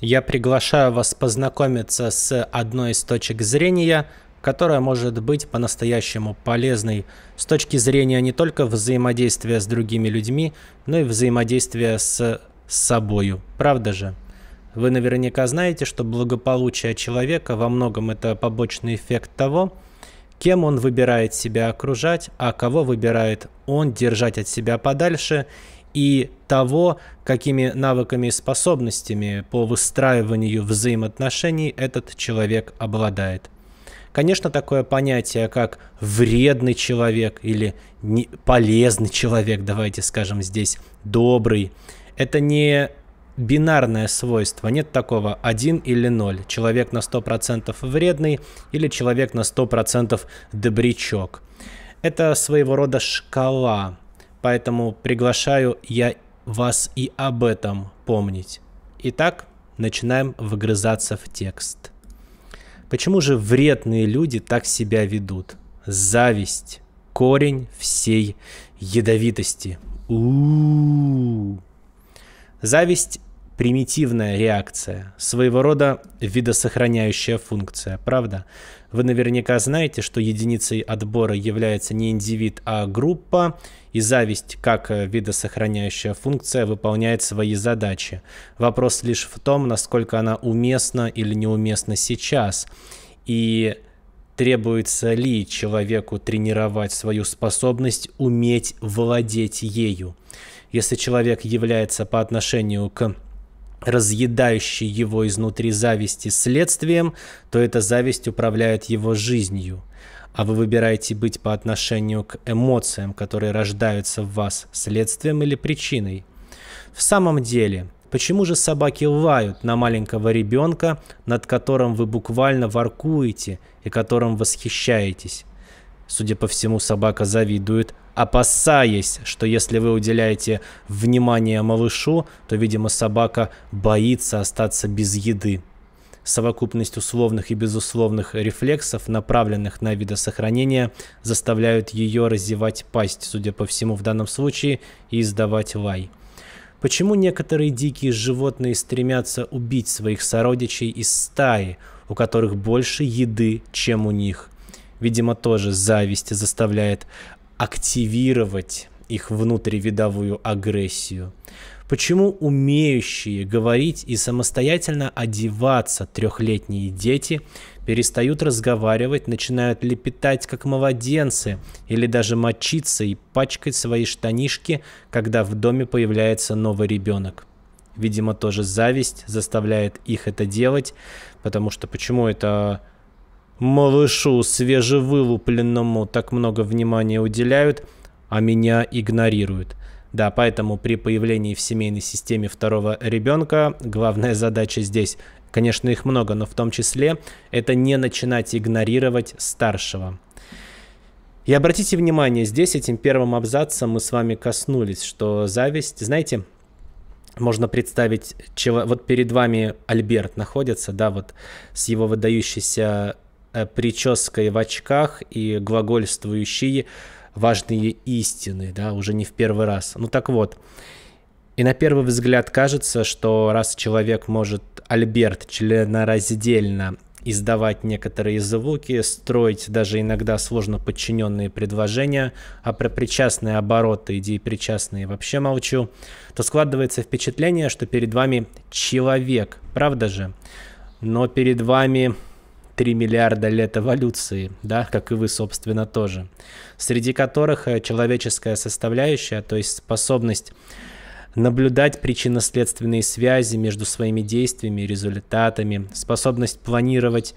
я приглашаю вас познакомиться с одной из точек зрения, которая может быть по-настоящему полезной с точки зрения не только взаимодействия с другими людьми, но и взаимодействия с собою. Правда же? Вы наверняка знаете, что благополучие человека во многом это побочный эффект того, кем он выбирает себя окружать, а кого выбирает он держать от себя подальше – и того, какими навыками и способностями по выстраиванию взаимоотношений этот человек обладает. Конечно, такое понятие, как вредный человек или не полезный человек, давайте скажем здесь, добрый, это не бинарное свойство. Нет такого один или ноль. Человек на 100% вредный или человек на 100% добрячок. Это своего рода шкала, Поэтому приглашаю я вас и об этом помнить. Итак, начинаем выгрызаться в текст. Почему же вредные люди так себя ведут? Зависть – корень всей ядовитости. У-у-у. Зависть примитивная реакция, своего рода видосохраняющая функция, правда? Вы наверняка знаете, что единицей отбора является не индивид, а группа, и зависть как видосохраняющая функция выполняет свои задачи. Вопрос лишь в том, насколько она уместна или неуместна сейчас, и требуется ли человеку тренировать свою способность уметь владеть ею. Если человек является по отношению к разъедающей его изнутри зависти следствием, то эта зависть управляет его жизнью. А вы выбираете быть по отношению к эмоциям, которые рождаются в вас, следствием или причиной. В самом деле, почему же собаки лают на маленького ребенка, над которым вы буквально воркуете и которым восхищаетесь? Судя по всему, собака завидует, опасаясь, что если вы уделяете внимание малышу, то, видимо, собака боится остаться без еды. Совокупность условных и безусловных рефлексов, направленных на видосохранение, заставляют ее разевать пасть, судя по всему в данном случае, и издавать лай. Почему некоторые дикие животные стремятся убить своих сородичей из стаи, у которых больше еды, чем у них – видимо, тоже зависть заставляет активировать их внутривидовую агрессию. Почему умеющие говорить и самостоятельно одеваться трехлетние дети перестают разговаривать, начинают лепетать как младенцы или даже мочиться и пачкать свои штанишки, когда в доме появляется новый ребенок? Видимо, тоже зависть заставляет их это делать, потому что почему это малышу свежевылупленному так много внимания уделяют, а меня игнорируют. Да, поэтому при появлении в семейной системе второго ребенка главная задача здесь, конечно, их много, но в том числе это не начинать игнорировать старшего. И обратите внимание, здесь этим первым абзацем мы с вами коснулись, что зависть, знаете, можно представить, вот перед вами Альберт находится, да, вот с его выдающейся Э, прической в очках и глагольствующие важные истины, да, уже не в первый раз. Ну так вот, и на первый взгляд кажется, что раз человек может Альберт членораздельно издавать некоторые звуки, строить даже иногда сложно подчиненные предложения, а про причастные обороты идеи причастные вообще молчу, то складывается впечатление, что перед вами человек, правда же? Но перед вами 3 миллиарда лет эволюции, да, как и вы, собственно, тоже, среди которых э, человеческая составляющая, то есть способность наблюдать причинно-следственные связи между своими действиями и результатами, способность планировать,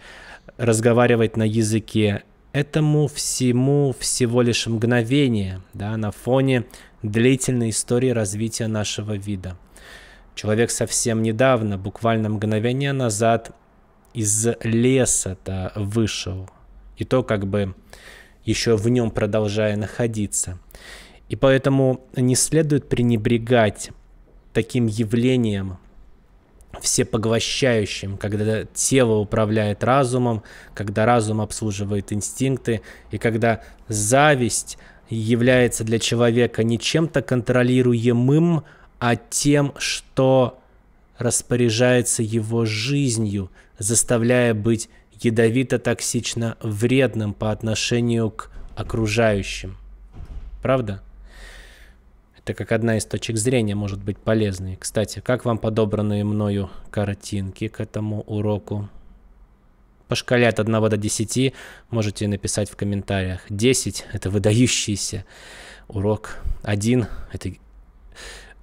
разговаривать на языке. Этому всему всего лишь мгновение да, на фоне длительной истории развития нашего вида. Человек совсем недавно, буквально мгновение назад, из леса-то вышел, и то как бы еще в нем продолжая находиться. И поэтому не следует пренебрегать таким явлением всепоглощающим, когда тело управляет разумом, когда разум обслуживает инстинкты, и когда зависть является для человека не чем-то контролируемым, а тем, что распоряжается его жизнью, заставляя быть ядовито-токсично вредным по отношению к окружающим. Правда? Это как одна из точек зрения может быть полезной. Кстати, как вам подобранные мною картинки к этому уроку? По шкале от 1 до 10 можете написать в комментариях. 10 – это выдающийся урок. 1 – это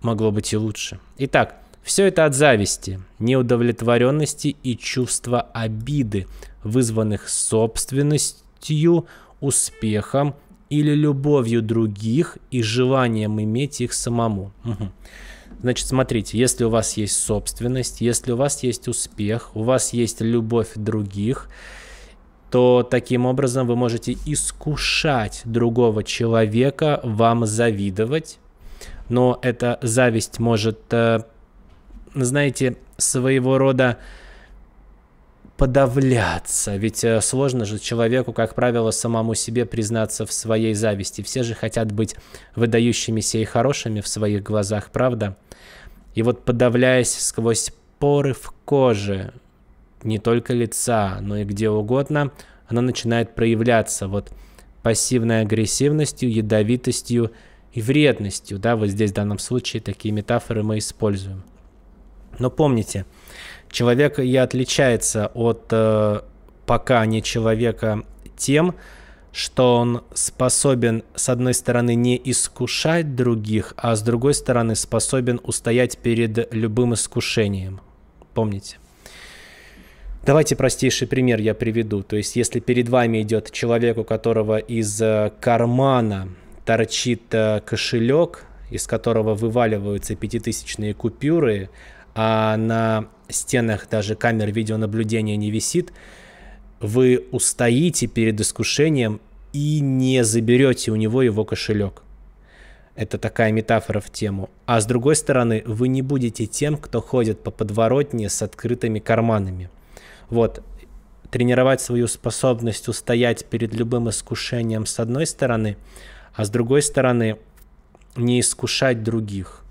могло быть и лучше. Итак, все это от зависти, неудовлетворенности и чувства обиды, вызванных собственностью, успехом или любовью других и желанием иметь их самому. Угу. Значит, смотрите, если у вас есть собственность, если у вас есть успех, у вас есть любовь других, то таким образом вы можете искушать другого человека вам завидовать, но эта зависть может э, знаете, своего рода подавляться. Ведь э, сложно же человеку, как правило, самому себе признаться в своей зависти. Все же хотят быть выдающимися и хорошими в своих глазах, правда? И вот подавляясь сквозь поры в коже, не только лица, но и где угодно, она начинает проявляться вот пассивной агрессивностью, ядовитостью и вредностью. Да, вот здесь в данном случае такие метафоры мы используем. Но помните, человек и отличается от э, пока не человека тем, что он способен, с одной стороны, не искушать других, а с другой стороны, способен устоять перед любым искушением. Помните? Давайте простейший пример я приведу. То есть, если перед вами идет человек, у которого из э, кармана торчит э, кошелек, из которого вываливаются пятитысячные купюры, а на стенах даже камер видеонаблюдения не висит, вы устоите перед искушением и не заберете у него его кошелек. Это такая метафора в тему. А с другой стороны, вы не будете тем, кто ходит по подворотне с открытыми карманами. Вот, тренировать свою способность устоять перед любым искушением с одной стороны, а с другой стороны не искушать других.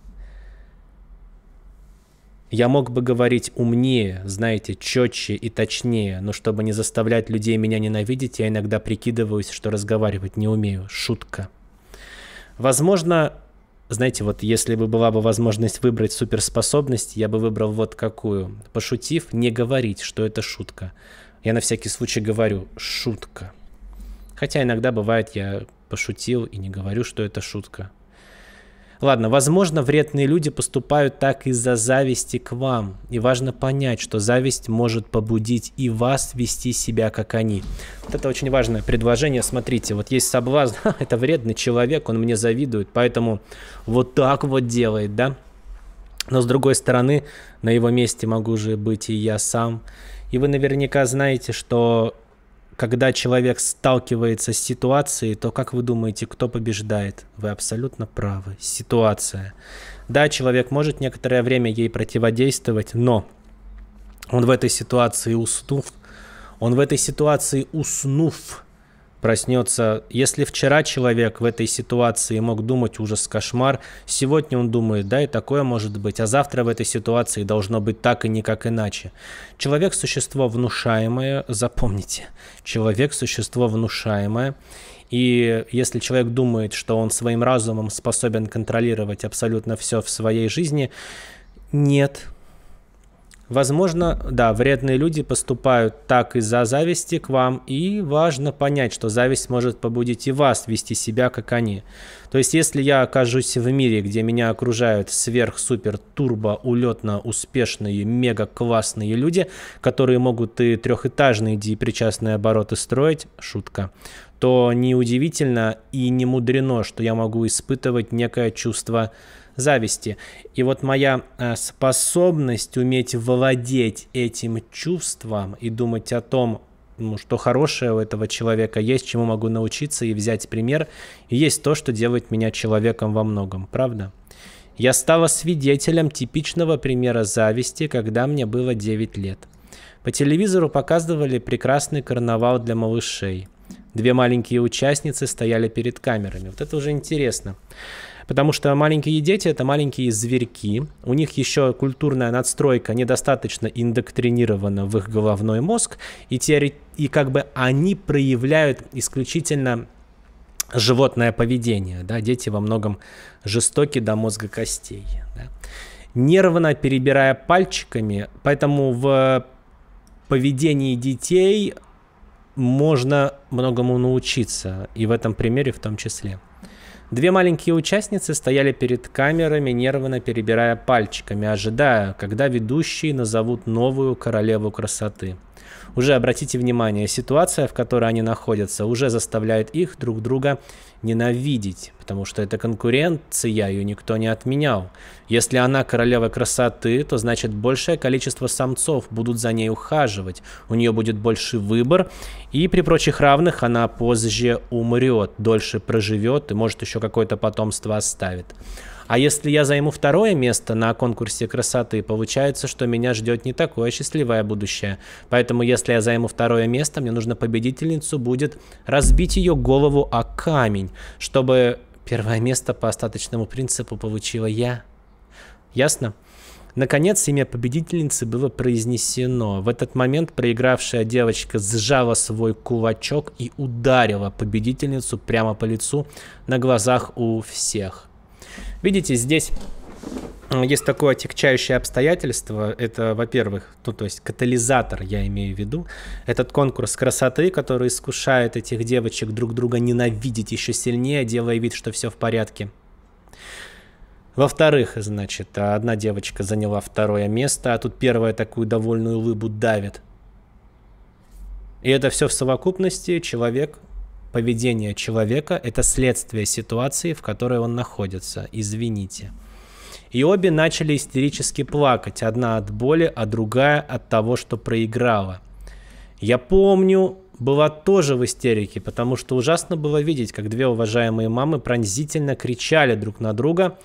Я мог бы говорить умнее, знаете, четче и точнее, но чтобы не заставлять людей меня ненавидеть, я иногда прикидываюсь, что разговаривать не умею. Шутка. Возможно, знаете, вот если бы была бы возможность выбрать суперспособность, я бы выбрал вот какую. Пошутив, не говорить, что это шутка. Я на всякий случай говорю «шутка». Хотя иногда бывает, я пошутил и не говорю, что это шутка. Ладно, возможно, вредные люди поступают так из-за зависти к вам. И важно понять, что зависть может побудить и вас вести себя, как они. Вот это очень важное предложение. Смотрите, вот есть соблазн. Ха, это вредный человек, он мне завидует, поэтому вот так вот делает, да? Но с другой стороны, на его месте могу же быть и я сам. И вы наверняка знаете, что когда человек сталкивается с ситуацией, то как вы думаете, кто побеждает? Вы абсолютно правы. Ситуация. Да, человек может некоторое время ей противодействовать, но он в этой ситуации уснув, он в этой ситуации уснув, проснется. Если вчера человек в этой ситуации мог думать ужас, кошмар, сегодня он думает, да, и такое может быть, а завтра в этой ситуации должно быть так и никак иначе. Человек – существо внушаемое, запомните, человек – существо внушаемое, и если человек думает, что он своим разумом способен контролировать абсолютно все в своей жизни, нет, Возможно, да, вредные люди поступают так из-за зависти к вам, и важно понять, что зависть может побудить и вас вести себя, как они. То есть, если я окажусь в мире, где меня окружают сверх-супер-турбо-улетно-успешные, мега-классные люди, которые могут и трехэтажные депричастные обороты строить, шутка, то неудивительно и не мудрено, что я могу испытывать некое чувство зависти. И вот моя э, способность уметь владеть этим чувством и думать о том, ну, что хорошее у этого человека есть, чему могу научиться и взять пример, и есть то, что делает меня человеком во многом, правда? Я стала свидетелем типичного примера зависти, когда мне было 9 лет. По телевизору показывали прекрасный карнавал для малышей. Две маленькие участницы стояли перед камерами. Вот это уже интересно. Потому что маленькие дети — это маленькие зверьки. У них еще культурная надстройка недостаточно индоктринирована в их головной мозг. И, теори... и как бы они проявляют исключительно животное поведение. Да? Дети во многом жестоки до мозга костей. Да? Нервно перебирая пальчиками, поэтому в поведении детей можно многому научиться, и в этом примере в том числе. Две маленькие участницы стояли перед камерами, нервно перебирая пальчиками, ожидая, когда ведущие назовут новую королеву красоты. Уже обратите внимание, ситуация, в которой они находятся, уже заставляет их друг друга ненавидеть, потому что это конкуренция, ее никто не отменял. Если она королева красоты, то значит большее количество самцов будут за ней ухаживать, у нее будет больше выбор, и при прочих равных она позже умрет, дольше проживет и может еще какое-то потомство оставит. А если я займу второе место на конкурсе красоты, получается, что меня ждет не такое счастливое будущее. Поэтому, если я займу второе место, мне нужно победительницу будет разбить ее голову о камень, чтобы Первое место по остаточному принципу получила я. Ясно? Наконец, имя победительницы было произнесено. В этот момент проигравшая девочка сжала свой кулачок и ударила победительницу прямо по лицу на глазах у всех. Видите, здесь ну, есть такое отягчающее обстоятельство. Это, во-первых, ну, то есть катализатор, я имею в виду. Этот конкурс красоты, который искушает этих девочек друг друга ненавидеть еще сильнее, делая вид, что все в порядке. Во-вторых, значит, одна девочка заняла второе место, а тут первая такую довольную улыбу давит. И это все в совокупности человек поведение человека – это следствие ситуации, в которой он находится. Извините и обе начали истерически плакать, одна от боли, а другая от того, что проиграла. Я помню, была тоже в истерике, потому что ужасно было видеть, как две уважаемые мамы пронзительно кричали друг на друга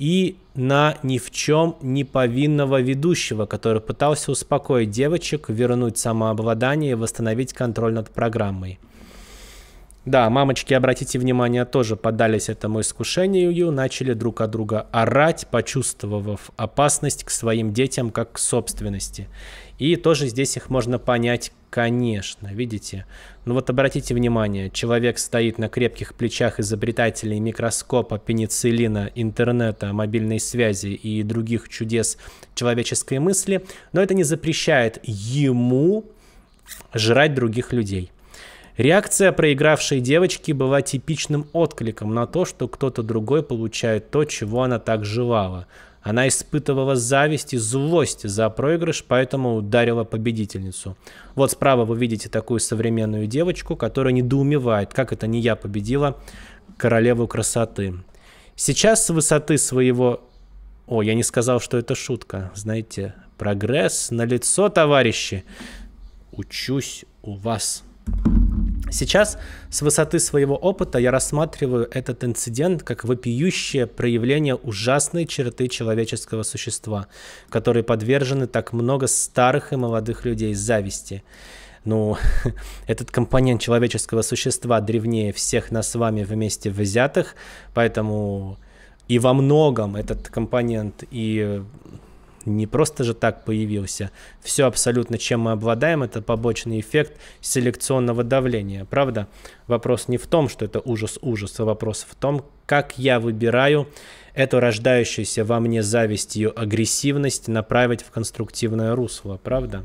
и на ни в чем не повинного ведущего, который пытался успокоить девочек, вернуть самообладание и восстановить контроль над программой – да, мамочки, обратите внимание, тоже поддались этому искушению, и начали друг от друга орать, почувствовав опасность к своим детям как к собственности. И тоже здесь их можно понять, конечно, видите? Ну вот обратите внимание, человек стоит на крепких плечах изобретателей микроскопа, пенициллина, интернета, мобильной связи и других чудес человеческой мысли, но это не запрещает ему жрать других людей. Реакция проигравшей девочки была типичным откликом на то, что кто-то другой получает то, чего она так желала. Она испытывала зависть и злость за проигрыш, поэтому ударила победительницу. Вот справа вы видите такую современную девочку, которая недоумевает, как это не я победила королеву красоты. Сейчас с высоты своего... О, я не сказал, что это шутка. Знаете, прогресс на лицо, товарищи. Учусь у вас. Сейчас с высоты своего опыта я рассматриваю этот инцидент как вопиющее проявление ужасной черты человеческого существа, которые подвержены так много старых и молодых людей зависти. Ну, этот компонент человеческого существа древнее всех нас с вами вместе взятых, поэтому и во многом этот компонент и не просто же так появился. Все абсолютно, чем мы обладаем, это побочный эффект селекционного давления, правда? Вопрос не в том, что это ужас-ужас, а вопрос в том, как я выбираю эту рождающуюся во мне завистью агрессивность направить в конструктивное русло, правда?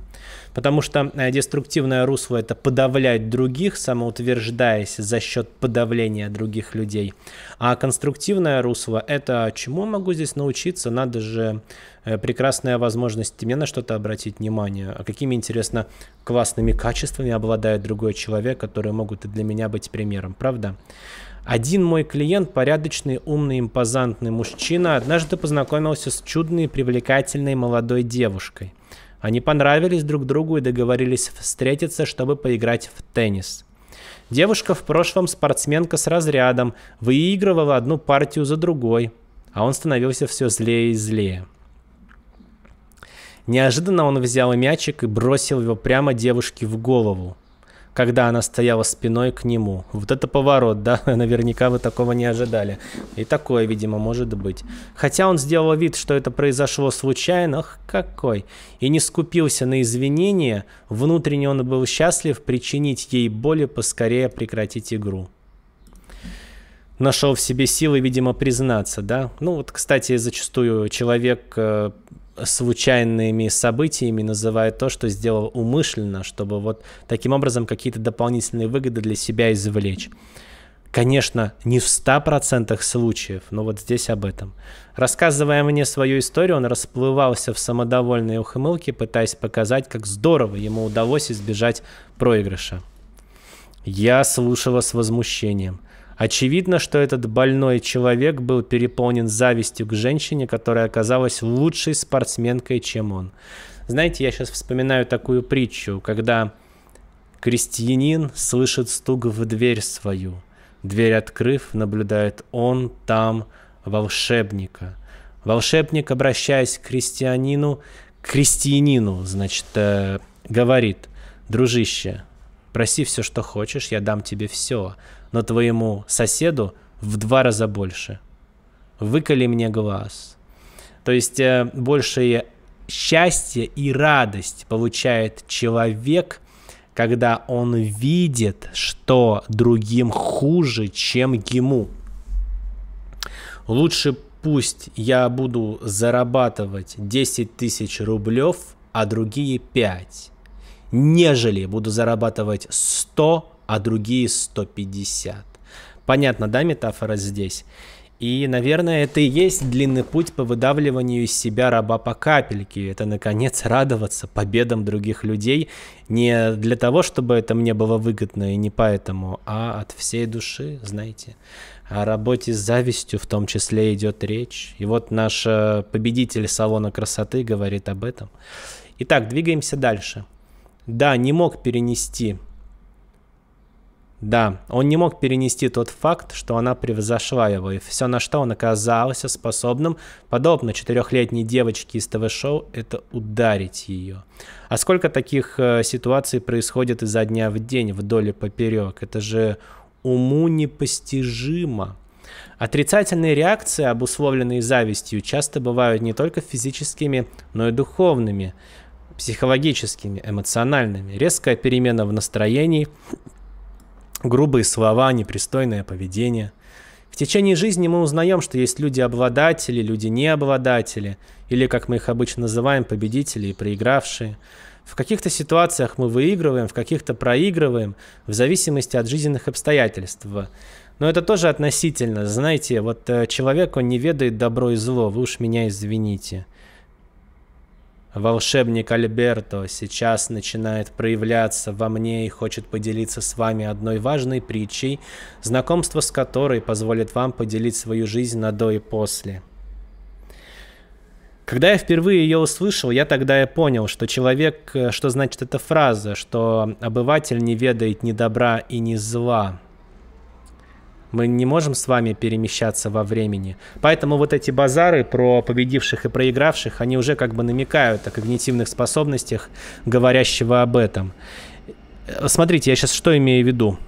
Потому что э, деструктивное русло – это подавлять других, самоутверждаясь за счет подавления других людей. А конструктивное русло – это чему могу здесь научиться? Надо же Э, прекрасная возможность мне на что-то обратить внимание, а какими, интересно, классными качествами обладает другой человек, которые могут и для меня быть примером, правда? Один мой клиент, порядочный, умный, импозантный мужчина, однажды познакомился с чудной, привлекательной молодой девушкой. Они понравились друг другу и договорились встретиться, чтобы поиграть в теннис. Девушка в прошлом спортсменка с разрядом, выигрывала одну партию за другой, а он становился все злее и злее. Неожиданно он взял мячик и бросил его прямо девушке в голову, когда она стояла спиной к нему. Вот это поворот, да? Наверняка вы такого не ожидали. И такое, видимо, может быть. Хотя он сделал вид, что это произошло случайно, ах, какой. И не скупился на извинения, внутренне он был счастлив причинить ей боль и поскорее прекратить игру нашел в себе силы, видимо, признаться, да. Ну вот, кстати, зачастую человек э, случайными событиями называют то, что сделал умышленно, чтобы вот таким образом какие-то дополнительные выгоды для себя извлечь. Конечно, не в 100% случаев, но вот здесь об этом. Рассказывая мне свою историю, он расплывался в самодовольной ухмылке, пытаясь показать, как здорово ему удалось избежать проигрыша. Я слушала с возмущением. Очевидно, что этот больной человек был переполнен завистью к женщине, которая оказалась лучшей спортсменкой, чем он. Знаете, я сейчас вспоминаю такую притчу, когда крестьянин слышит стук в дверь свою. Дверь открыв, наблюдает он там волшебника. Волшебник, обращаясь к крестьянину, крестьянину, значит, э, говорит, дружище, Проси все, что хочешь, я дам тебе все, но твоему соседу в два раза больше. Выколи мне глаз. То есть э, большее счастье и радость получает человек, когда он видит, что другим хуже, чем ему. Лучше пусть я буду зарабатывать 10 тысяч рублев, а другие 5 нежели буду зарабатывать 100, а другие 150. Понятно, да, метафора здесь? И, наверное, это и есть длинный путь по выдавливанию из себя раба по капельке. Это, наконец, радоваться победам других людей не для того, чтобы это мне было выгодно и не поэтому, а от всей души, знаете. О работе с завистью в том числе идет речь. И вот наш э, победитель салона красоты говорит об этом. Итак, двигаемся дальше. Да, не мог перенести. Да, он не мог перенести тот факт, что она превзошла его, и все, на что он оказался способным, подобно четырехлетней девочке из ТВ-шоу, это ударить ее. А сколько таких э, ситуаций происходит изо дня в день, вдоль и поперек? Это же уму непостижимо. Отрицательные реакции, обусловленные завистью, часто бывают не только физическими, но и духовными психологическими, эмоциональными, резкая перемена в настроении, грубые слова, непристойное поведение. В течение жизни мы узнаем, что есть люди-обладатели, люди-необладатели, или, как мы их обычно называем, победители и проигравшие. В каких-то ситуациях мы выигрываем, в каких-то проигрываем, в зависимости от жизненных обстоятельств. Но это тоже относительно. Знаете, вот э, человек, он не ведает добро и зло, вы уж меня извините. Волшебник Альберто сейчас начинает проявляться во мне и хочет поделиться с вами одной важной притчей, знакомство с которой позволит вам поделить свою жизнь на до и после. Когда я впервые ее услышал, я тогда и понял, что человек, э, что значит эта фраза, что обыватель не ведает ни добра и ни зла. Мы не можем с вами перемещаться во времени. Поэтому вот эти базары про победивших и проигравших, они уже как бы намекают о когнитивных способностях, говорящего об этом. Э, смотрите, я сейчас что имею в виду?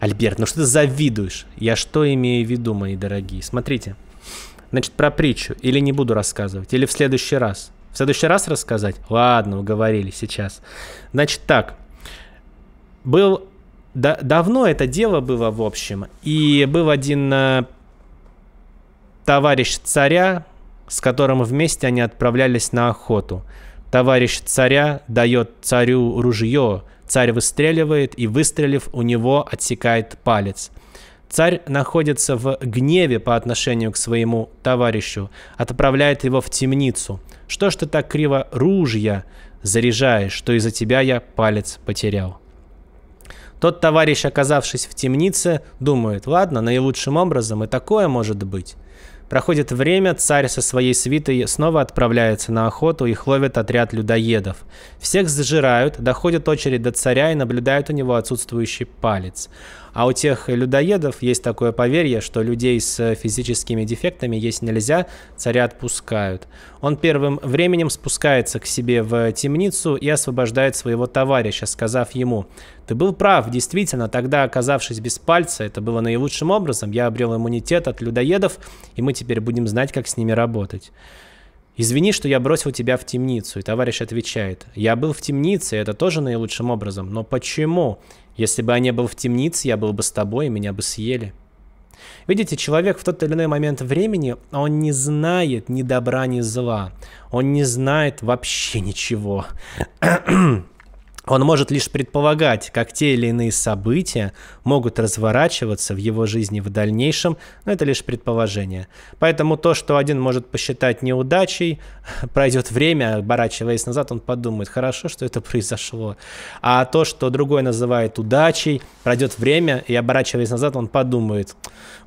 Альберт, ну что ты завидуешь? Я что имею в виду, мои дорогие? Смотрите. Значит, про притчу. Или не буду рассказывать, или в следующий раз. В следующий раз рассказать? Ладно, уговорили сейчас. Значит так. Был да, давно это дело было, в общем. И был один э, товарищ царя, с которым вместе они отправлялись на охоту. Товарищ царя дает царю ружье, царь выстреливает и, выстрелив, у него отсекает палец. Царь находится в гневе по отношению к своему товарищу, отправляет его в темницу. Что ж ты так криво ружья заряжаешь, что из-за тебя я палец потерял? Тот товарищ, оказавшись в темнице, думает, ладно, наилучшим образом и такое может быть. Проходит время, царь со своей свитой снова отправляется на охоту, и ловит отряд людоедов. Всех зажирают, доходит очередь до царя и наблюдают у него отсутствующий палец. А у тех людоедов есть такое поверье, что людей с физическими дефектами есть нельзя, царя отпускают. Он первым временем спускается к себе в темницу и освобождает своего товарища, сказав ему, «Ты был прав, действительно, тогда, оказавшись без пальца, это было наилучшим образом, я обрел иммунитет от людоедов, и мы теперь будем знать, как с ними работать». «Извини, что я бросил тебя в темницу», и товарищ отвечает, «Я был в темнице, это тоже наилучшим образом, но почему? Если бы я не был в темнице, я был бы с тобой, и меня бы съели. Видите, человек в тот или иной момент времени, он не знает ни добра, ни зла. Он не знает вообще ничего. Он может лишь предполагать, как те или иные события могут разворачиваться в его жизни в дальнейшем, но это лишь предположение. Поэтому то, что один может посчитать неудачей, пройдет время, оборачиваясь назад, он подумает, хорошо, что это произошло. А то, что другой называет удачей, пройдет время, и оборачиваясь назад, он подумает,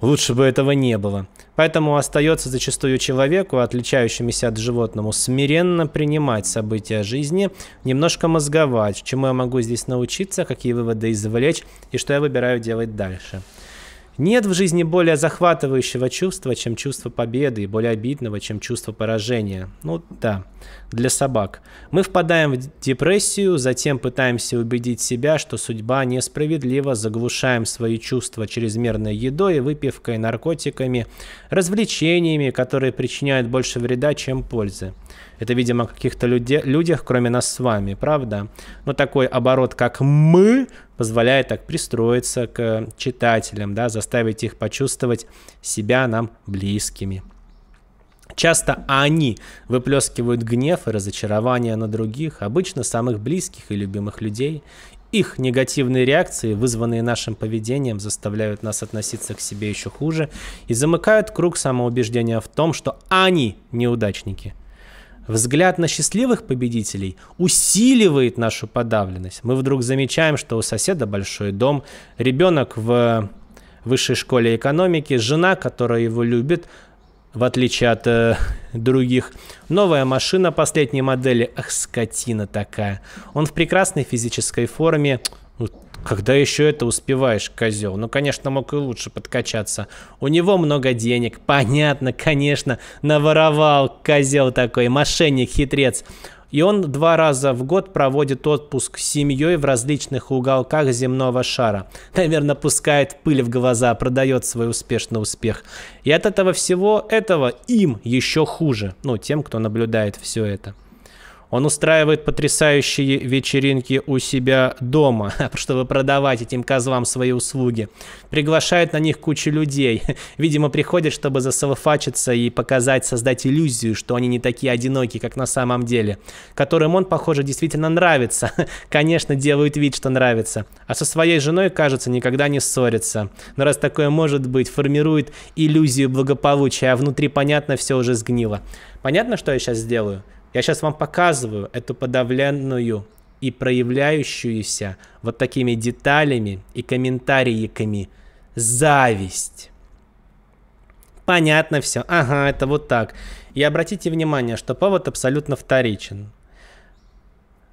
лучше бы этого не было. Поэтому остается зачастую человеку, отличающемуся от животному, смиренно принимать события жизни, немножко мозговать, чему я могу здесь научиться, какие выводы извлечь и что я выбираю делать дальше. Нет в жизни более захватывающего чувства, чем чувство победы, и более обидного, чем чувство поражения. Ну да, для собак. Мы впадаем в депрессию, затем пытаемся убедить себя, что судьба несправедлива, заглушаем свои чувства чрезмерной едой, выпивкой, наркотиками, развлечениями, которые причиняют больше вреда, чем пользы. Это, видимо, о каких-то люде, людях, кроме нас с вами, правда? Но такой оборот, как «мы», позволяет так пристроиться к читателям, да, заставить их почувствовать себя нам близкими. Часто они выплескивают гнев и разочарование на других, обычно самых близких и любимых людей. Их негативные реакции, вызванные нашим поведением, заставляют нас относиться к себе еще хуже и замыкают круг самоубеждения в том, что они неудачники – Взгляд на счастливых победителей усиливает нашу подавленность. Мы вдруг замечаем, что у соседа большой дом, ребенок в высшей школе экономики, жена, которая его любит, в отличие от э, других. Новая машина последней модели. Ах, скотина такая. Он в прекрасной физической форме. Когда еще это успеваешь, козел? Ну, конечно, мог и лучше подкачаться. У него много денег. Понятно, конечно. Наворовал козел такой, мошенник, хитрец. И он два раза в год проводит отпуск с семьей в различных уголках земного шара. Наверное, пускает пыль в глаза, продает свой успешный успех. И от этого всего этого им еще хуже. Ну, тем, кто наблюдает все это. Он устраивает потрясающие вечеринки у себя дома, чтобы продавать этим козлам свои услуги. Приглашает на них кучу людей. Видимо, приходят, чтобы засалфачиться и показать, создать иллюзию, что они не такие одиноки, как на самом деле. Которым он, похоже, действительно нравится. Конечно, делают вид, что нравится. А со своей женой, кажется, никогда не ссорится. Но раз такое может быть, формирует иллюзию благополучия, а внутри, понятно, все уже сгнило. Понятно, что я сейчас сделаю? Я сейчас вам показываю эту подавленную и проявляющуюся вот такими деталями и комментариями зависть. Понятно все. Ага, это вот так. И обратите внимание, что повод абсолютно вторичен.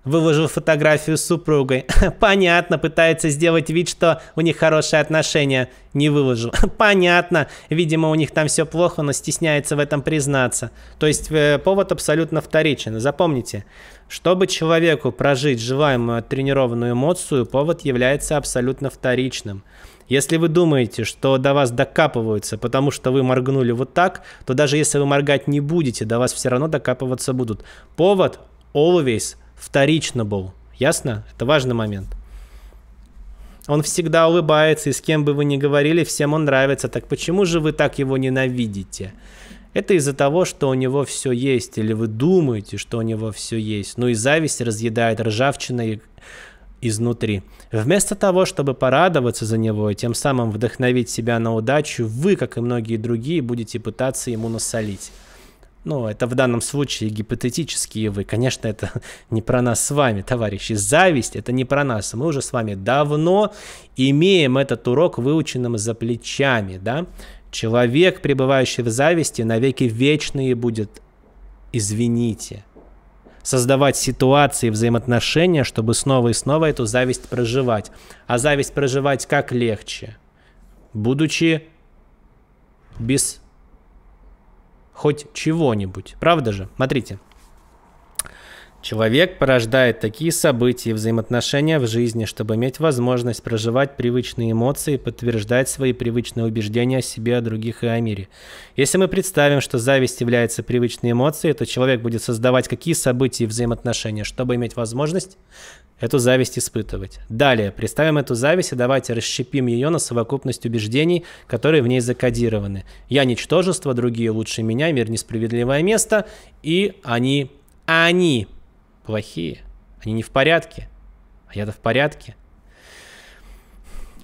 Выложил фотографию с супругой. Понятно, пытается сделать вид, что у них хорошие отношения. Не выложу. Понятно. Видимо, у них там все плохо, но стесняется в этом признаться. То есть э, повод абсолютно вторичен. Запомните, чтобы человеку прожить желаемую тренированную эмоцию, повод является абсолютно вторичным. Если вы думаете, что до вас докапываются, потому что вы моргнули вот так, то даже если вы моргать не будете, до вас все равно докапываться будут. Повод always – вторично был. Ясно? Это важный момент. Он всегда улыбается, и с кем бы вы ни говорили, всем он нравится. Так почему же вы так его ненавидите? Это из-за того, что у него все есть, или вы думаете, что у него все есть. Ну и зависть разъедает ржавчиной изнутри. Вместо того, чтобы порадоваться за него и тем самым вдохновить себя на удачу, вы, как и многие другие, будете пытаться ему насолить. Ну, это в данном случае гипотетические вы. Конечно, это не про нас с вами, товарищи. Зависть это не про нас. Мы уже с вами давно имеем этот урок выученным за плечами, да? Человек, пребывающий в зависти, навеки вечные будет, извините, создавать ситуации, взаимоотношения, чтобы снова и снова эту зависть проживать. А зависть проживать как легче? Будучи без хоть чего-нибудь. Правда же? Смотрите. Человек порождает такие события и взаимоотношения в жизни, чтобы иметь возможность проживать привычные эмоции и подтверждать свои привычные убеждения о себе, о других и о мире. Если мы представим, что зависть является привычной эмоцией, то человек будет создавать какие события и взаимоотношения, чтобы иметь возможность эту зависть испытывать. Далее, представим эту зависть и давайте расщепим ее на совокупность убеждений, которые в ней закодированы. Я ничтожество, другие лучше меня, мир несправедливое место, и они... Они плохие, они не в порядке, а я-то в порядке.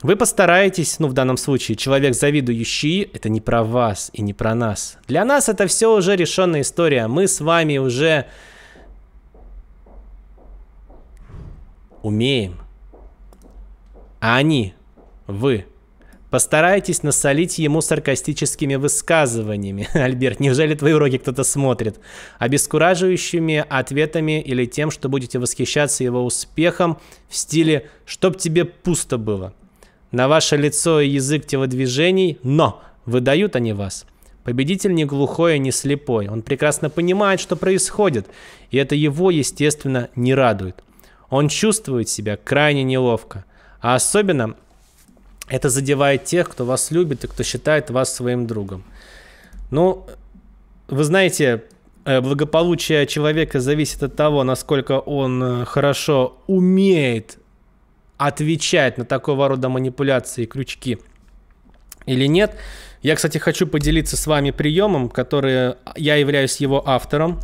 Вы постараетесь, ну в данном случае, человек завидующий, это не про вас и не про нас. Для нас это все уже решенная история. Мы с вами уже умеем. А они, вы, Постарайтесь насолить ему саркастическими высказываниями. Альберт, неужели твои уроки кто-то смотрит? Обескураживающими ответами или тем, что будете восхищаться его успехом в стиле «чтоб тебе пусто было». На ваше лицо и язык телодвижений, но выдают они вас. Победитель не глухой и не слепой. Он прекрасно понимает, что происходит, и это его, естественно, не радует. Он чувствует себя крайне неловко. А особенно это задевает тех, кто вас любит и кто считает вас своим другом. Ну, вы знаете, э, благополучие человека зависит от того, насколько он э, хорошо умеет отвечать на такого рода манипуляции и крючки или нет. Я, кстати, хочу поделиться с вами приемом, который я являюсь его автором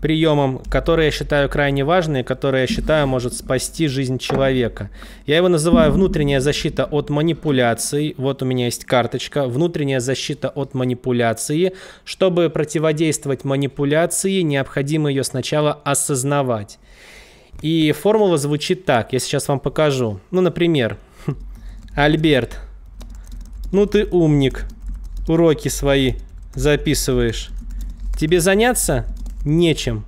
приемом, который я считаю крайне важным, который я считаю может спасти жизнь человека. Я его называю внутренняя защита от манипуляций. Вот у меня есть карточка. Внутренняя защита от манипуляции. Чтобы противодействовать манипуляции, необходимо ее сначала осознавать. И формула звучит так. Я сейчас вам покажу. Ну, например, Альберт, ну ты умник. Уроки свои записываешь. Тебе заняться? нечем,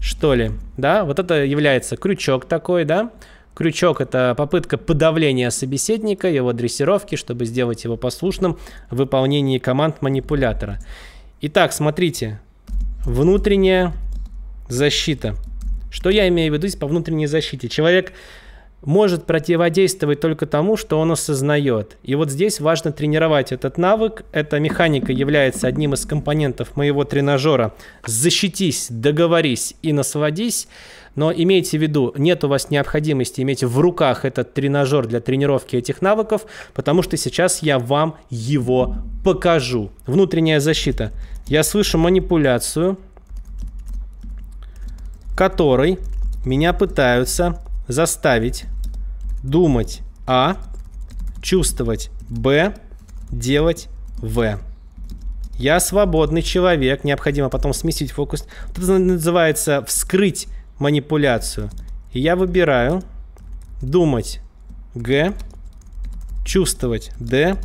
что ли, да? Вот это является крючок такой, да? Крючок – это попытка подавления собеседника, его дрессировки, чтобы сделать его послушным в выполнении команд манипулятора. Итак, смотрите, внутренняя защита. Что я имею в виду здесь по внутренней защите? Человек может противодействовать только тому, что он осознает. И вот здесь важно тренировать этот навык. Эта механика является одним из компонентов моего тренажера. Защитись, договорись и насладись. Но имейте в виду, нет у вас необходимости иметь в руках этот тренажер для тренировки этих навыков, потому что сейчас я вам его покажу. Внутренняя защита. Я слышу манипуляцию, которой меня пытаются заставить думать А, чувствовать Б, делать В. Я свободный человек. Необходимо потом сместить фокус. это называется вскрыть манипуляцию. И я выбираю думать Г, чувствовать Д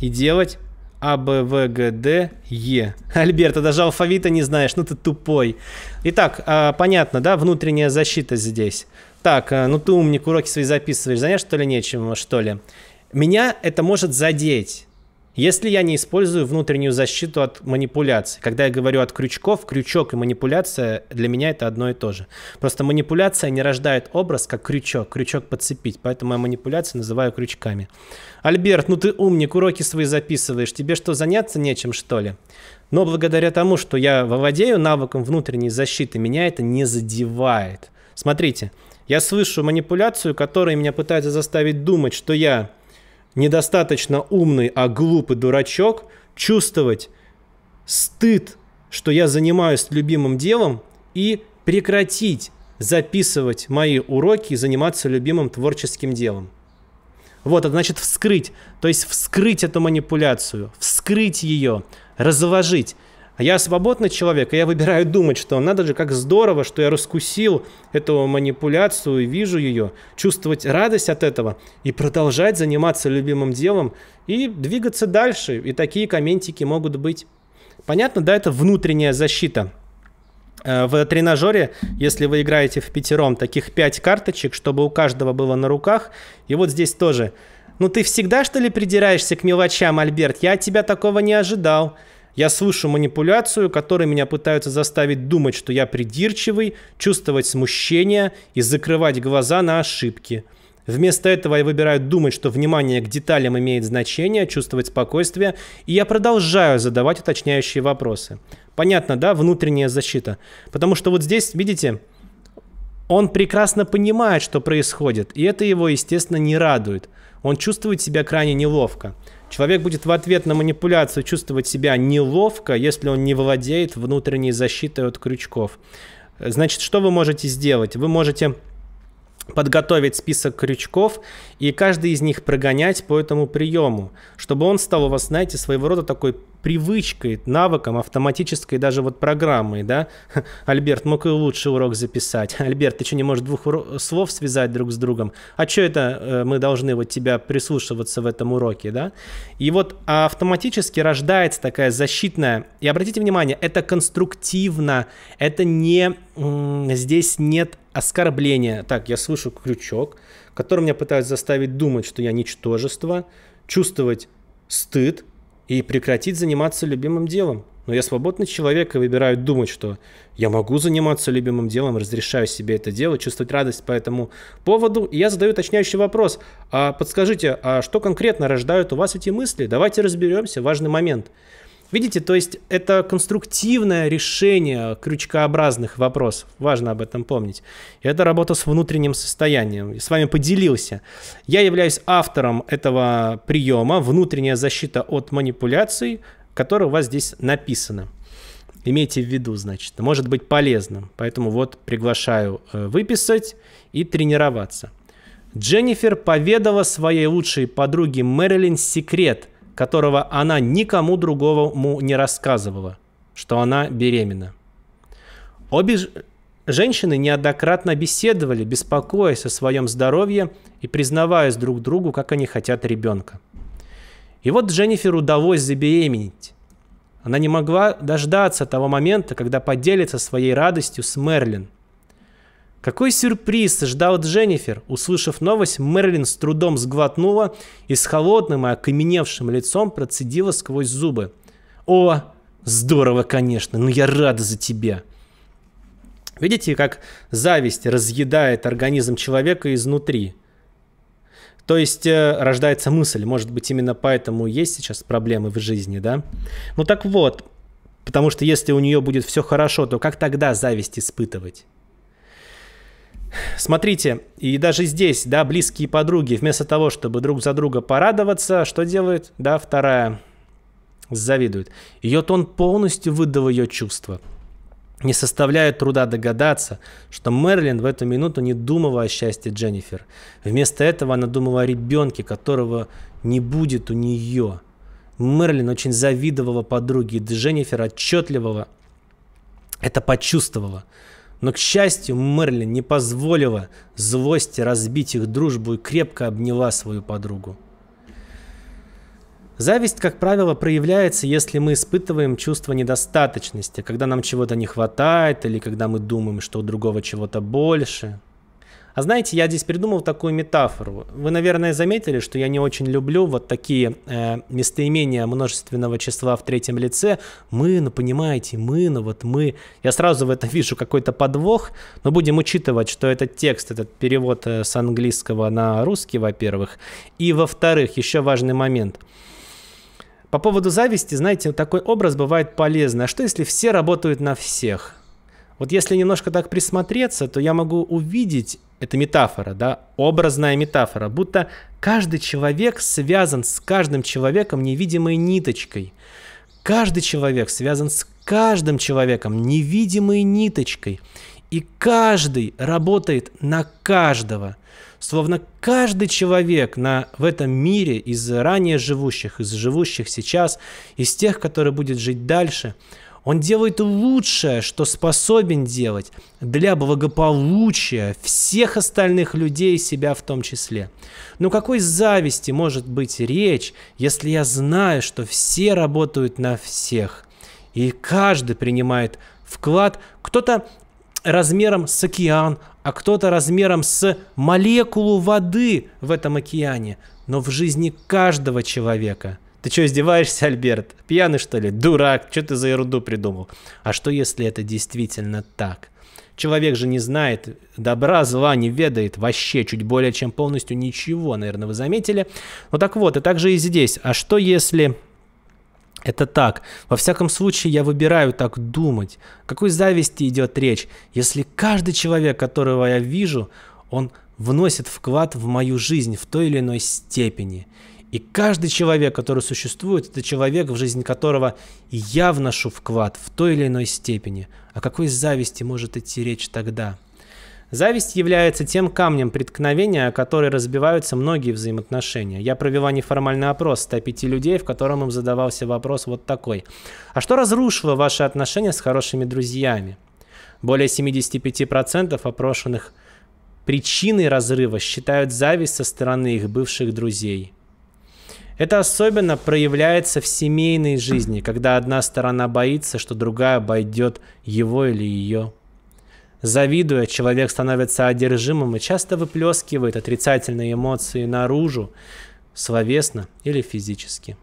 и делать а, Б, В, Г, Д, Е. Альберт, ты а даже алфавита не знаешь, ну ты тупой. Итак, а, понятно, да, внутренняя защита здесь. Так, а, ну ты умник, уроки свои записываешь, занять что ли нечем, что ли? Меня это может задеть. Если я не использую внутреннюю защиту от манипуляций, когда я говорю от крючков, крючок и манипуляция для меня это одно и то же. Просто манипуляция не рождает образ, как крючок, крючок подцепить, поэтому я манипуляции называю крючками. Альберт, ну ты умник, уроки свои записываешь, тебе что, заняться нечем, что ли? Но благодаря тому, что я владею навыком внутренней защиты, меня это не задевает. Смотрите, я слышу манипуляцию, которая меня пытается заставить думать, что я недостаточно умный, а глупый дурачок, чувствовать стыд, что я занимаюсь любимым делом, и прекратить записывать мои уроки и заниматься любимым творческим делом. Вот, это а значит вскрыть, то есть вскрыть эту манипуляцию, вскрыть ее, разложить. А я свободный человек, и я выбираю думать, что надо же, как здорово, что я раскусил эту манипуляцию и вижу ее, чувствовать радость от этого и продолжать заниматься любимым делом и двигаться дальше. И такие комментики могут быть. Понятно, да, это внутренняя защита. Э, в тренажере, если вы играете в пятером, таких пять карточек, чтобы у каждого было на руках. И вот здесь тоже. Ну ты всегда, что ли, придираешься к мелочам, Альберт? Я от тебя такого не ожидал. Я слышу манипуляцию, которой меня пытаются заставить думать, что я придирчивый, чувствовать смущение и закрывать глаза на ошибки. Вместо этого я выбираю думать, что внимание к деталям имеет значение, чувствовать спокойствие, и я продолжаю задавать уточняющие вопросы. Понятно, да, внутренняя защита. Потому что вот здесь, видите, он прекрасно понимает, что происходит, и это его, естественно, не радует. Он чувствует себя крайне неловко. Человек будет в ответ на манипуляцию чувствовать себя неловко, если он не владеет внутренней защитой от крючков. Значит, что вы можете сделать? Вы можете подготовить список крючков и каждый из них прогонять по этому приему, чтобы он стал у вас, знаете, своего рода такой привычкой, навыком, автоматической даже вот программой, да? Альберт, мог и лучший урок записать. Альберт, ты что, не можешь двух слов связать друг с другом? А что это э, мы должны вот тебя прислушиваться в этом уроке, да? И вот а автоматически рождается такая защитная, и обратите внимание, это конструктивно, это не, здесь нет оскорбление. Так, я слышу крючок, который меня пытаются заставить думать, что я ничтожество, чувствовать стыд и прекратить заниматься любимым делом. Но я свободный человек и выбираю думать, что я могу заниматься любимым делом, разрешаю себе это дело, чувствовать радость по этому поводу. И я задаю уточняющий вопрос. А подскажите, а что конкретно рождают у вас эти мысли? Давайте разберемся. Важный момент. Видите, то есть это конструктивное решение крючкообразных вопросов. Важно об этом помнить. это работа с внутренним состоянием. с вами поделился. Я являюсь автором этого приема «Внутренняя защита от манипуляций», который у вас здесь написано. Имейте в виду, значит, может быть полезным. Поэтому вот приглашаю э, выписать и тренироваться. Дженнифер поведала своей лучшей подруге Мэрилин секрет – которого она никому другому не рассказывала, что она беременна. Обе женщины неоднократно беседовали, беспокоясь о своем здоровье и признаваясь друг другу, как они хотят ребенка. И вот Дженнифер удалось забеременеть. Она не могла дождаться того момента, когда поделится своей радостью с Мерлин – какой сюрприз ждал Дженнифер? Услышав новость, Мерлин с трудом сглотнула и с холодным и окаменевшим лицом процедила сквозь зубы. «О, здорово, конечно, но ну я рада за тебя!» Видите, как зависть разъедает организм человека изнутри. То есть э, рождается мысль, может быть, именно поэтому есть сейчас проблемы в жизни, да? Ну так вот, потому что если у нее будет все хорошо, то как тогда зависть испытывать? Смотрите, и даже здесь, да, близкие подруги, вместо того, чтобы друг за друга порадоваться, что делают, да, вторая завидует. Ее тон полностью выдал ее чувства. Не составляет труда догадаться, что Мерлин в эту минуту не думала о счастье Дженнифер. Вместо этого она думала о ребенке, которого не будет у нее. Мерлин очень завидовала подруге, и Дженнифер отчетливо это почувствовала. Но, к счастью, Мерлин не позволила злости разбить их дружбу и крепко обняла свою подругу. Зависть, как правило, проявляется, если мы испытываем чувство недостаточности, когда нам чего-то не хватает или когда мы думаем, что у другого чего-то больше – а знаете, я здесь придумал такую метафору. Вы, наверное, заметили, что я не очень люблю вот такие э, местоимения множественного числа в третьем лице. Мы, ну понимаете, мы, ну вот мы. Я сразу в этом вижу какой-то подвох, но будем учитывать, что этот текст, этот перевод э, с английского на русский, во-первых. И, во-вторых, еще важный момент. По поводу зависти, знаете, такой образ бывает полезный. А что, если все работают на всех? Вот если немножко так присмотреться, то я могу увидеть, это метафора, да, образная метафора, будто каждый человек связан с каждым человеком невидимой ниточкой. Каждый человек связан с каждым человеком невидимой ниточкой. И каждый работает на каждого. Словно каждый человек на, в этом мире из ранее живущих, из живущих сейчас, из тех, которые будут жить дальше – он делает лучшее, что способен делать для благополучия всех остальных людей, себя в том числе. Но какой зависти может быть речь, если я знаю, что все работают на всех, и каждый принимает вклад, кто-то размером с океан, а кто-то размером с молекулу воды в этом океане, но в жизни каждого человека – ты что, издеваешься, Альберт? Пьяный, что ли? Дурак, что ты за ерунду придумал? А что, если это действительно так? Человек же не знает, добра, зла не ведает вообще чуть более чем полностью ничего, наверное, вы заметили. Ну так вот, и так же и здесь. А что если это так. Во всяком случае, я выбираю так думать. О какой зависти идет речь, если каждый человек, которого я вижу, он вносит вклад в мою жизнь в той или иной степени. И каждый человек, который существует, это человек, в жизнь которого я вношу вклад в той или иной степени. О какой зависти может идти речь тогда? Зависть является тем камнем преткновения, о которой разбиваются многие взаимоотношения. Я провела неформальный опрос 105 людей, в котором им задавался вопрос вот такой. А что разрушило ваши отношения с хорошими друзьями? Более 75% опрошенных причиной разрыва считают зависть со стороны их бывших друзей – это особенно проявляется в семейной жизни, когда одна сторона боится, что другая обойдет его или ее. Завидуя, человек становится одержимым и часто выплескивает отрицательные эмоции наружу, словесно или физически.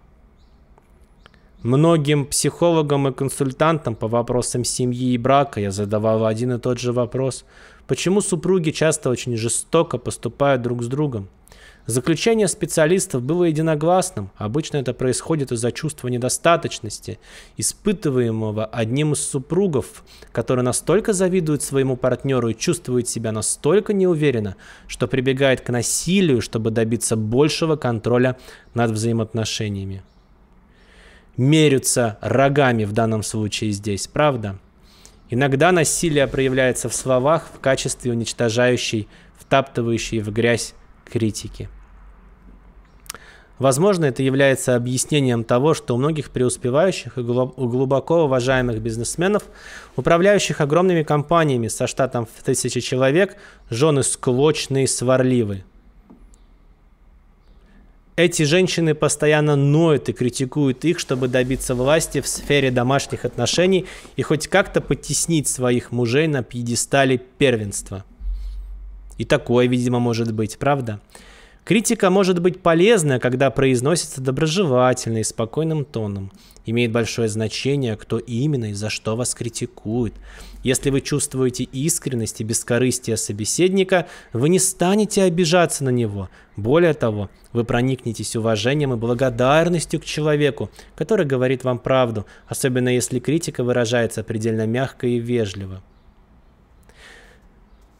Многим психологам и консультантам по вопросам семьи и брака я задавал один и тот же вопрос. Почему супруги часто очень жестоко поступают друг с другом? Заключение специалистов было единогласным. Обычно это происходит из-за чувства недостаточности, испытываемого одним из супругов, который настолько завидует своему партнеру и чувствует себя настолько неуверенно, что прибегает к насилию, чтобы добиться большего контроля над взаимоотношениями. Мерятся рогами в данном случае здесь, правда? Иногда насилие проявляется в словах в качестве уничтожающей, втаптывающей в грязь критики. Возможно, это является объяснением того, что у многих преуспевающих и глубоко уважаемых бизнесменов, управляющих огромными компаниями со штатом в тысячи человек, жены склочные и сварливы. Эти женщины постоянно ноют и критикуют их, чтобы добиться власти в сфере домашних отношений и хоть как-то потеснить своих мужей на пьедестале первенства – и такое, видимо, может быть, правда? Критика может быть полезна, когда произносится доброжелательно и спокойным тоном. Имеет большое значение, кто именно и за что вас критикует. Если вы чувствуете искренность и бескорыстие собеседника, вы не станете обижаться на него. Более того, вы проникнетесь уважением и благодарностью к человеку, который говорит вам правду, особенно если критика выражается предельно мягко и вежливо.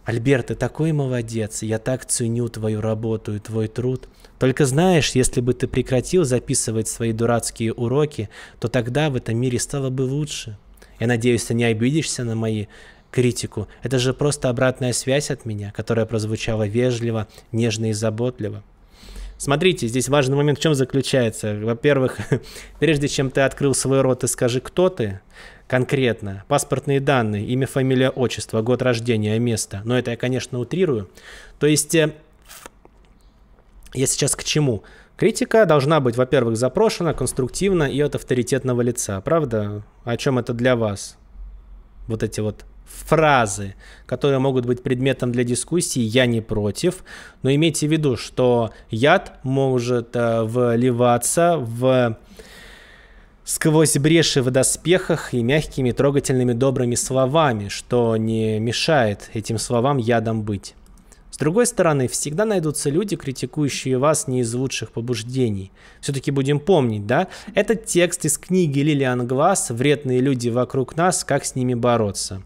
Альберт, ты такой молодец, я так ценю твою работу и твой труд. Только знаешь, если бы ты прекратил записывать свои дурацкие уроки, то тогда в этом мире стало бы лучше. Я надеюсь, ты не обидишься на мои критику. Это же просто обратная связь от меня, которая прозвучала вежливо, нежно и заботливо. Смотрите, здесь важный момент в чем заключается. Во-первых, прежде чем ты открыл свой рот и скажи, кто ты, конкретно. Паспортные данные, имя, фамилия, отчество, год рождения, место. Но это я, конечно, утрирую. То есть э, я сейчас к чему? Критика должна быть, во-первых, запрошена, конструктивна и от авторитетного лица, правда? О чем это для вас? Вот эти вот фразы, которые могут быть предметом для дискуссии, я не против, но имейте в виду, что яд может э, вливаться в сквозь бреши в доспехах и мягкими, трогательными, добрыми словами, что не мешает этим словам ядом быть. С другой стороны, всегда найдутся люди, критикующие вас не из лучших побуждений. Все-таки будем помнить, да? Этот текст из книги Лилиан Глаз «Вредные люди вокруг нас. Как с ними бороться».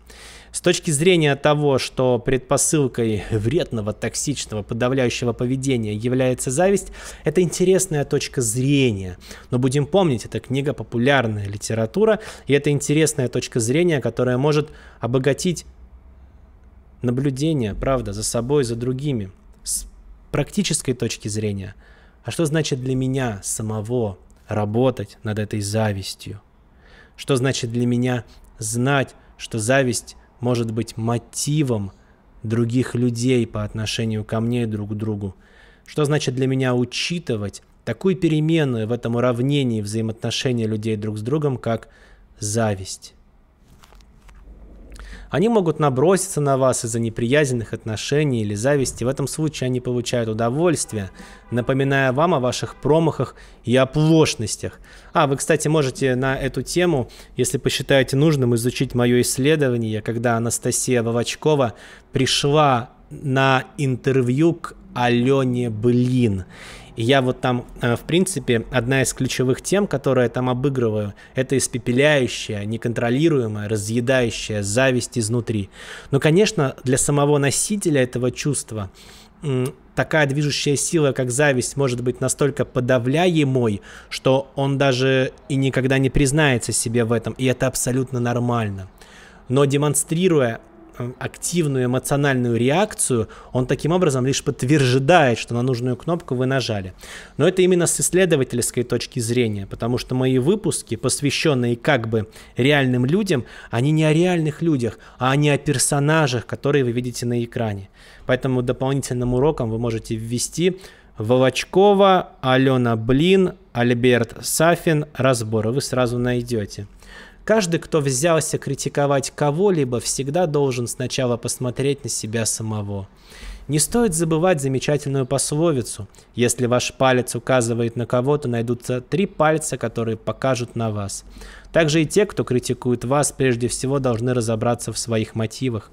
С точки зрения того, что предпосылкой вредного, токсичного, подавляющего поведения является зависть, это интересная точка зрения. Но будем помнить, эта книга популярная литература, и это интересная точка зрения, которая может обогатить наблюдение, правда, за собой, за другими, с практической точки зрения. А что значит для меня самого работать над этой завистью? Что значит для меня знать, что зависть может быть мотивом других людей по отношению ко мне и друг к другу. Что значит для меня учитывать такую переменную в этом уравнении взаимоотношений людей друг с другом, как зависть? Они могут наброситься на вас из-за неприязненных отношений или зависти. В этом случае они получают удовольствие, напоминая вам о ваших промахах и оплошностях. А, вы, кстати, можете на эту тему, если посчитаете нужным, изучить мое исследование, когда Анастасия Вовочкова пришла на интервью к Алене Блин. И я вот там, э, в принципе, одна из ключевых тем, которую я там обыгрываю, это испепеляющая, неконтролируемая, разъедающая зависть изнутри. Но, конечно, для самого носителя этого чувства такая движущая сила, как зависть, может быть настолько подавляемой, что он даже и никогда не признается себе в этом, и это абсолютно нормально. Но демонстрируя активную эмоциональную реакцию, он таким образом лишь подтверждает, что на нужную кнопку вы нажали. Но это именно с исследовательской точки зрения, потому что мои выпуски, посвященные как бы реальным людям, они не о реальных людях, а они о персонажах, которые вы видите на экране. Поэтому дополнительным уроком вы можете ввести Волочкова, Алена Блин, Альберт Сафин, разборы. Вы сразу найдете. Каждый, кто взялся критиковать кого-либо, всегда должен сначала посмотреть на себя самого. Не стоит забывать замечательную пословицу. Если ваш палец указывает на кого-то, найдутся три пальца, которые покажут на вас. Также и те, кто критикует вас, прежде всего должны разобраться в своих мотивах.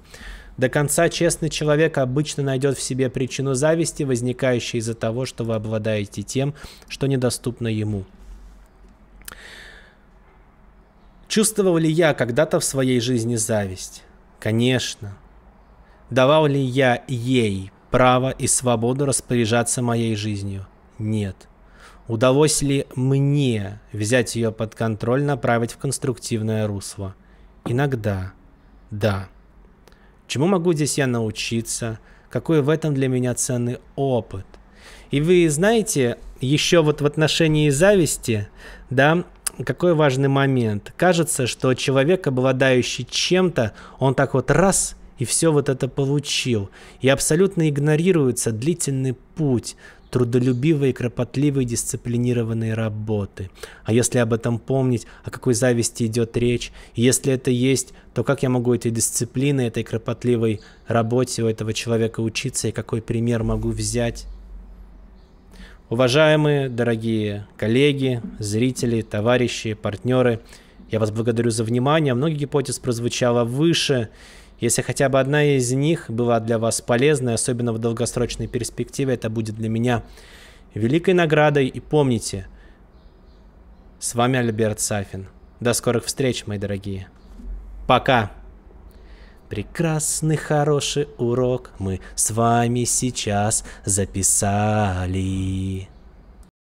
До конца честный человек обычно найдет в себе причину зависти, возникающей из-за того, что вы обладаете тем, что недоступно ему. Чувствовал ли я когда-то в своей жизни зависть? Конечно. Давал ли я ей право и свободу распоряжаться моей жизнью? Нет. Удалось ли мне взять ее под контроль, направить в конструктивное русло? Иногда. Да. Чему могу здесь я научиться? Какой в этом для меня ценный опыт? И вы знаете, еще вот в отношении зависти, да, какой важный момент. Кажется, что человек, обладающий чем-то, он так вот раз и все вот это получил. И абсолютно игнорируется длительный путь трудолюбивой, кропотливой, дисциплинированной работы. А если об этом помнить, о какой зависти идет речь, если это есть, то как я могу этой дисциплины, этой кропотливой работе у этого человека учиться, и какой пример могу взять? Уважаемые, дорогие коллеги, зрители, товарищи, партнеры, я вас благодарю за внимание. А Многие гипотез прозвучало выше. Если хотя бы одна из них была для вас полезной, особенно в долгосрочной перспективе, это будет для меня великой наградой. И помните, с вами Альберт Сафин. До скорых встреч, мои дорогие. Пока! Прекрасный хороший урок мы с вами сейчас записали.